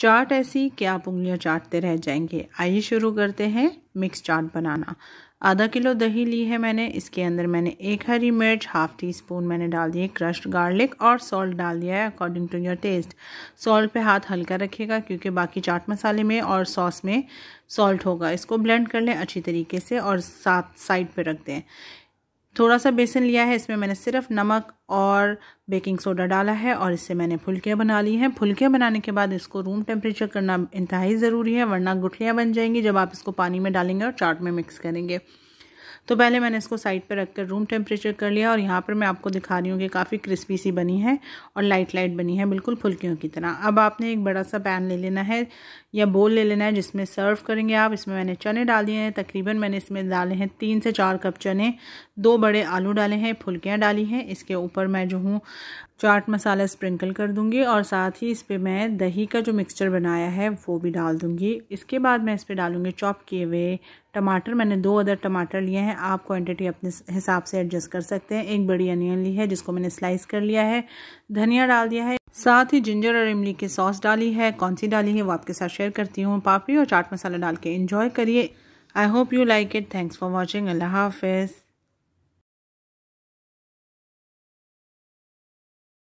चाट ऐसी कि आप उंगलियां चाटते रह जाएंगे आइए शुरू करते हैं मिक्स चाट बनाना आधा किलो दही ली है मैंने इसके अंदर मैंने एक हरी मिर्च हाफ टी स्पून मैंने डाल दिए क्रश्ड गार्लिक और सॉल्ट डाल दिया है according to your taste salt पे हाथ हल्का रखिएगा क्योंकि बाकी चाट मसाले में और सॉस में सॉल्ट होगा इसको ब्लेंड कर लें अच्छी तरीके से और साथ साइड पे रख दें थोड़ा सा बेसन लिया है इसमें मैंने सिर्फ नमक और बेकिंग सोडा डाला है और इससे मैंने फुलकियाँ बना ली हैं फुलकियाँ बनाने के बाद इसको रूम टेम्परेचर करना इंतहाई ज़रूरी है वरना गुठलियाँ बन जाएंगी जब आप इसको पानी में डालेंगे और चाट में मिक्स करेंगे तो पहले मैंने इसको साइड पर रखकर रूम टेम्परेचर कर लिया और यहाँ पर मैं आपको दिखा रही हूँ कि काफ़ी क्रिस्पी सी बनी है और लाइट लाइट बनी है बिल्कुल फुल्कियों की तरह अब आपने एक बड़ा सा पैन ले लेना है या बोल ले लेना है जिसमें सर्व करेंगे आप इसमें मैंने चने डाल दिए हैं तकरीबन मैंने इसमें डाले हैं तीन से चार कप चने दो बड़े आलू डाले हैं फुल्कियाँ डाली हैं इसके ऊपर मैं जो हूँ चाट मसाला स्प्रिंकल कर दूंगी और साथ ही इस पर मैं दही का जो मिक्सचर बनाया है वो भी डाल दूंगी इसके बाद मैं इस पर डालूंगी चॉप किए हुए टमाटर मैंने दो अदर टमाटर लिए हैं आप क्वांटिटी अपने हिसाब से एडजस्ट कर सकते हैं एक बड़ी अनियन ली है जिसको मैंने स्लाइस कर लिया है धनिया डाल दिया है साथ ही जिंजर और इमली की सॉस डाली है कौन सी डाली है वो आपके साथ शेयर करती हूँ पापड़ी और चाट मसाला डाल के इन्जॉय करिए I hope you like it thanks for watching अल्लाह हाफिज़